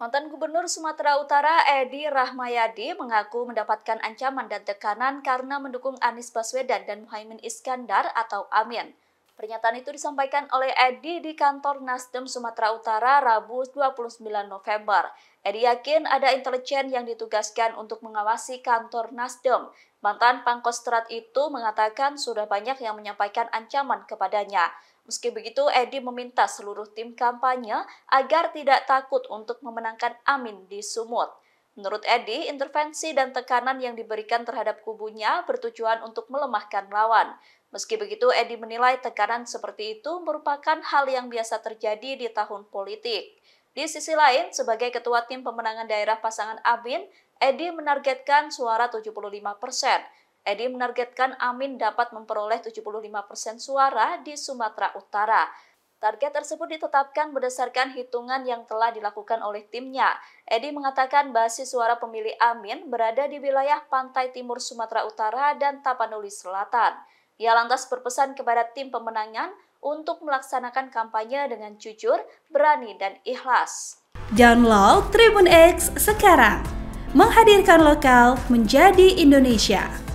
Mantan Gubernur Sumatera Utara Edi Rahmayadi mengaku mendapatkan ancaman dan tekanan karena mendukung Anies Baswedan dan Muhaimin Iskandar atau Amin. Pernyataan itu disampaikan oleh Edi di kantor Nasdem Sumatera Utara Rabu 29 November. Edi yakin ada intelijen yang ditugaskan untuk mengawasi kantor Nasdem. Mantan Pangkostrat itu mengatakan sudah banyak yang menyampaikan ancaman kepadanya. Meski begitu, Edi meminta seluruh tim kampanye agar tidak takut untuk memenangkan Amin di Sumut. Menurut Edi, intervensi dan tekanan yang diberikan terhadap kubunya bertujuan untuk melemahkan lawan. Meski begitu, Edi menilai tekanan seperti itu merupakan hal yang biasa terjadi di tahun politik. Di sisi lain, sebagai ketua tim pemenangan daerah pasangan Amin, Edi menargetkan suara 75 persen. Edi menargetkan Amin dapat memperoleh 75 persen suara di Sumatera Utara. Target tersebut ditetapkan berdasarkan hitungan yang telah dilakukan oleh timnya. Edi mengatakan basis suara pemilih Amin berada di wilayah pantai timur Sumatera Utara dan Tapanuli Selatan. Ia lantas berpesan kepada tim pemenangan untuk melaksanakan kampanye dengan jujur, berani, dan ikhlas. Download Tribun X sekarang, menghadirkan lokal menjadi Indonesia.